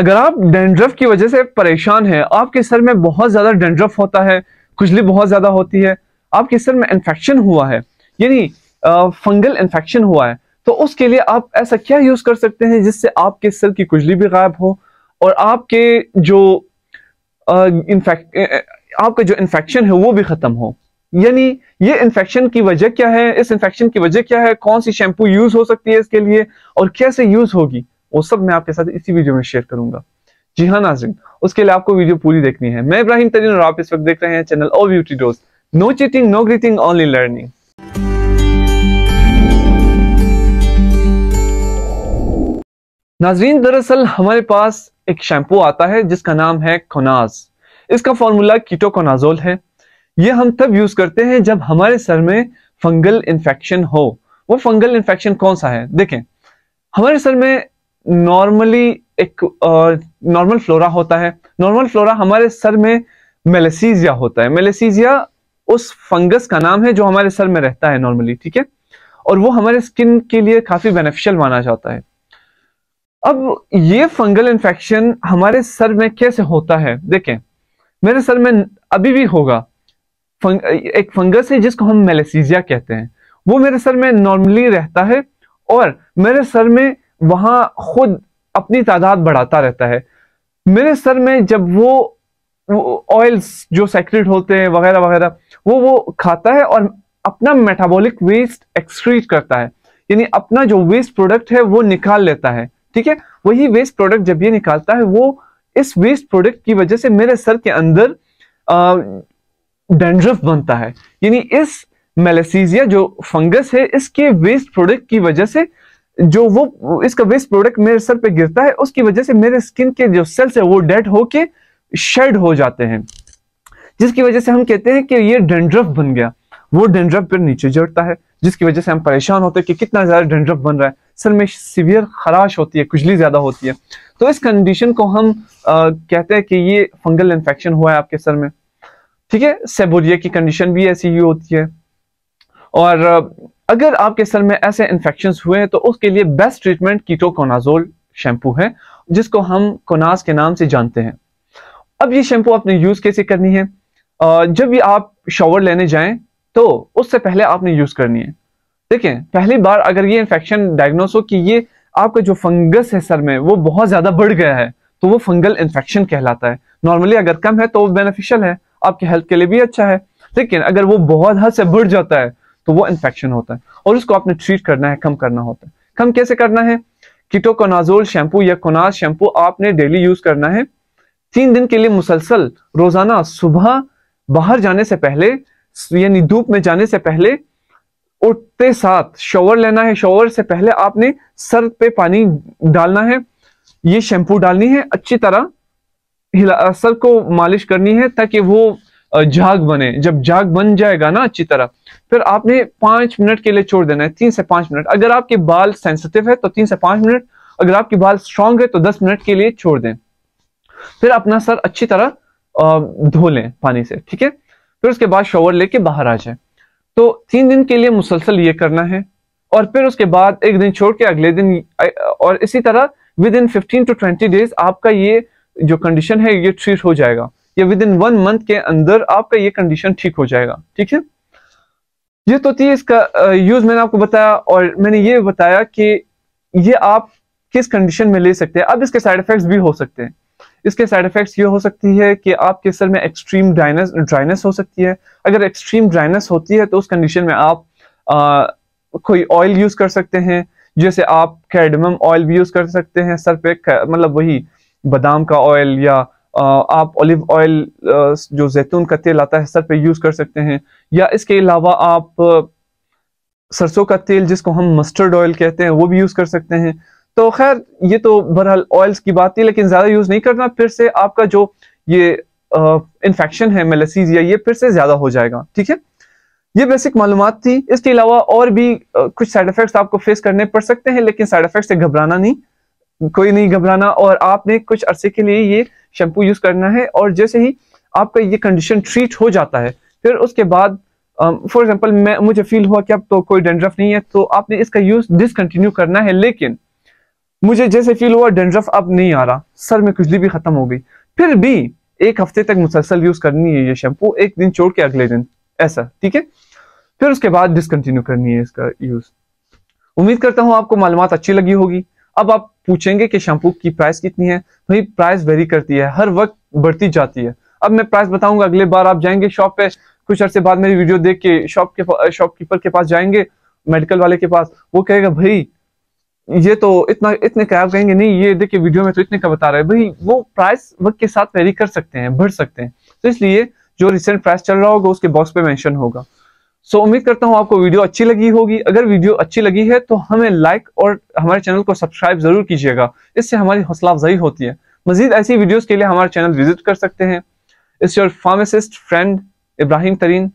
अगर आप डेंड्रफ की वजह से परेशान हैं आपके सर में बहुत ज़्यादा डेंड्रफ होता है खुजली बहुत ज़्यादा होती है आपके सर में इन्फेक्शन हुआ है यानी फंगल इन्फेक्शन हुआ है तो उसके लिए आप ऐसा क्या यूज़ कर सकते हैं जिससे आपके सर की खुजली भी गायब हो और आपके जो इन्फेक्ट आपका जो इन्फेक्शन है वो भी ख़त्म हो यानी ये इन्फेक्शन की वजह क्या है इस इन्फेक्शन की वजह क्या है कौन सी शैम्पू यूज़ हो सकती है इसके लिए और कैसे यूज़ होगी वो सब मैं आपके साथ इसी वीडियो में शेयर करूंगा जी हाँ नाजरीन उसके लिए आपको वीडियो पूरी देखनी है मैं इब्राहिम तरीन और आप इस वक्त देख रहे हैं channel of beauty dose no cheating no greeting only learning नाजरीन दरअसल हमारे पास एक शैम्पू आता है जिसका नाम है कोनाज इसका फॉर्मूला कीटोकोनाजोल है ये हम तब यूज करते हैं जब हमारे सर में फंगल इन्फेक्शन हो वो फंगल इन्फेक्शन कौन सा है देखें हमारे सर में नॉर्मली एक नॉर्मल फ्लोरा होता है नॉर्मल फ्लोरा हमारे सर में मेलेसीजिया होता है मेलेसीजिया उस फंगस का नाम है जो हमारे सर में रहता है नॉर्मली ठीक है और वो हमारे स्किन के लिए काफी बेनिफिशियल माना जाता है अब ये फंगल इन्फेक्शन हमारे सर में कैसे होता है देखें मेरे सर में अभी भी होगा फंग, एक फंगस है जिसको हम मेलेसीजिया कहते हैं वो मेरे सर में नॉर्मली रहता है और मेरे सर में वहां खुद अपनी तादाद बढ़ाता रहता है मेरे सर में जब वो ऑयल्स जो सेक्रेट होते हैं वगैरह वगैरह वो वो खाता है और अपना मेटाबॉलिक वेस्ट एक्सक्रीट करता है यानी अपना जो वेस्ट प्रोडक्ट है वो निकाल लेता है ठीक है वही वेस्ट प्रोडक्ट जब ये निकालता है वो इस वेस्ट प्रोडक्ट की वजह से मेरे सर के अंदर डेंड्रफ बनता है यानी इस मेलेसीजिया जो फंगस है इसके वेस्ट प्रोडक्ट की वजह से जो वो इसका वेस्ट प्रोडक्ट मेरे सर पे गिरता है उसकी वजह से मेरे स्किन के जो सेल्स है वो डेड होके शेड हो जाते हैं जिसकी वजह से हम कहते हैं कि ये डेंड्रफ बन गया वो डेंड्रफ फिर नीचे जड़ता है जिसकी वजह से हम परेशान होते हैं कि कितना ज्यादा डेंड्रफ बन रहा है सर में सीवियर खराश होती है खुजली ज्यादा होती है तो इस कंडीशन को हम आ, कहते हैं कि ये फंगल इन्फेक्शन हुआ है आपके सर में ठीक है सेबोरिया की कंडीशन भी ऐसी ही होती है और अगर आपके सर में ऐसे इन्फेक्शन हुए हैं तो उसके लिए बेस्ट ट्रीटमेंट कीटोकोनाजोल शैम्पू है जिसको हम कोनाज के नाम से जानते हैं अब ये शैम्पू आपने यूज़ कैसे करनी है जब भी आप शॉवर लेने जाएं तो उससे पहले आपने यूज़ करनी है देखें पहली बार अगर ये इन्फेक्शन डायग्नोस हो कि ये आपका जो फंगस है सर में वो बहुत ज़्यादा बढ़ गया है तो वो फंगल इन्फेक्शन कहलाता है नॉर्मली अगर कम है तो वो बेनिफिशियल है आपके हेल्थ के लिए भी अच्छा है लेकिन अगर वो बहुत हद से बढ़ जाता है तो वो इन्फेक्शन होता है और उसको आपने ट्रीट करना है कम करना होता है कम कैसे करना है कीटोकोनाजोल शैम्पू या कोनाज शैम्पू आपने डेली यूज करना है तीन दिन के लिए मुसलसल रोजाना सुबह बाहर जाने से पहले यानी धूप में जाने से पहले उठते साथ शॉवर लेना है शॉवर से पहले आपने सर पे पानी डालना है ये शैम्पू डालनी है अच्छी तरह सर को मालिश करनी है ताकि वो झाग बने जब झाग बन जाएगा ना अच्छी तरह फिर आपने पांच मिनट के लिए छोड़ देना है तीन से पांच मिनट अगर आपके बाल सेंसिटिव है तो तीन से पांच मिनट अगर आपके बाल स्ट्रांग है तो दस मिनट के लिए छोड़ दें फिर अपना सर अच्छी तरह धो लें पानी से ठीक है फिर उसके बाद शॉवर लेके बाहर आ जाए तो तीन दिन के लिए मुसलसल ये करना है और फिर उसके बाद एक दिन छोड़ के अगले दिन और इसी तरह within fifteen to twenty days आपका ये जो कंडीशन है ये ट्रीट हो जाएगा या विद इन वन मंथ के अंदर आपका ये कंडीशन ठीक हो जाएगा ठीक है ये तो थी इसका यूज मैंने आपको बताया और मैंने ये बताया कि ये आप किस कंडीशन में ले सकते हैं अब इसके साइड इफेक्ट भी हो सकते हैं इसके साइड इफेक्ट्स ये हो सकती है कि आपके सर में एक्सट्रीम ड्राइनेस ड्राइनेस हो सकती है अगर एक्सट्रीम ड्राइनेस होती है तो उस कंडीशन में आप आ, कोई ऑयल यूज कर सकते हैं जैसे आप कैडमम ऑयल भी यूज कर सकते हैं सर पे मतलब वही बादाम का ऑयल या आप ऑलिव ऑयल जो जैतून का तेल आता है सर पे यूज़ कर सकते हैं या इसके अलावा आप सरसों का तेल जिसको हम मस्टर्ड ऑयल कहते हैं वो भी यूज़ कर सकते हैं तो खैर ये तो बहरहाल ऑयल्स की बात थी लेकिन ज़्यादा यूज़ नहीं करना फिर से आपका जो ये इन्फेक्शन है मेलेसीज या ये फिर से ज़्यादा हो जाएगा ठीक है ये बेसिक मालूम थी इसके अलावा और भी आ, कुछ साइड इफ़ेक्ट्स आपको फेस करने पड़ सकते हैं लेकिन साइड इफ़ेक्ट से घबराना नहीं कोई नहीं घबराना और आपने कुछ अरसे के लिए ये शैम्पू यूज करना है और जैसे ही आपका ये कंडीशन ट्रीट हो जाता है फिर उसके बाद फॉर um, एग्जाम्पल मैं मुझे फील हुआ कि अब तो कोई डेंड्रफ नहीं है तो आपने इसका यूज डिसकंटिन्यू करना है लेकिन मुझे जैसे फील हुआ डेंड्रफ अब नहीं आ रहा सर में खुजली भी खत्म हो गई फिर भी एक हफ्ते तक मुसलसल यूज करनी है ये शैम्पू एक दिन छोड़ के अगले दिन ऐसा ठीक है फिर उसके बाद डिसकंटिन्यू करनी है इसका यूज उम्मीद करता हूँ आपको मालूम अच्छी लगी होगी अब आप पूछेंगे कि शैम्पू की प्राइस कितनी है भाई प्राइस वेरी करती है हर वक्त बढ़ती जाती है अब मैं प्राइस बताऊंगा अगले बार आप जाएंगे शॉप पे कुछ अर्से बाद मेरी वीडियो देख के शॉप के शॉपकीपर के पास जाएंगे मेडिकल वाले के पास वो कहेगा भाई ये तो इतना इतने का आप कहेंगे नहीं ये देखिए वीडियो में तो इतने का बता रहे हैं भाई वो प्राइस वक्त के साथ वेरी कर सकते हैं बढ़ सकते हैं तो इसलिए जो रिसेंट प्राइस चल रहा होगा उसके बॉक्स पे मेंशन होगा सो उम्मीद करता हूँ आपको वीडियो अच्छी लगी होगी अगर वीडियो अच्छी लगी है तो हमें लाइक और हमारे चैनल को सब्सक्राइब जरूर कीजिएगा इससे हमारी हौसला अफजाई होती है मजीद ऐसी वीडियोस के लिए हमारे चैनल विजिट कर सकते हैं it's your pharmacist friend Ibrahim तरीन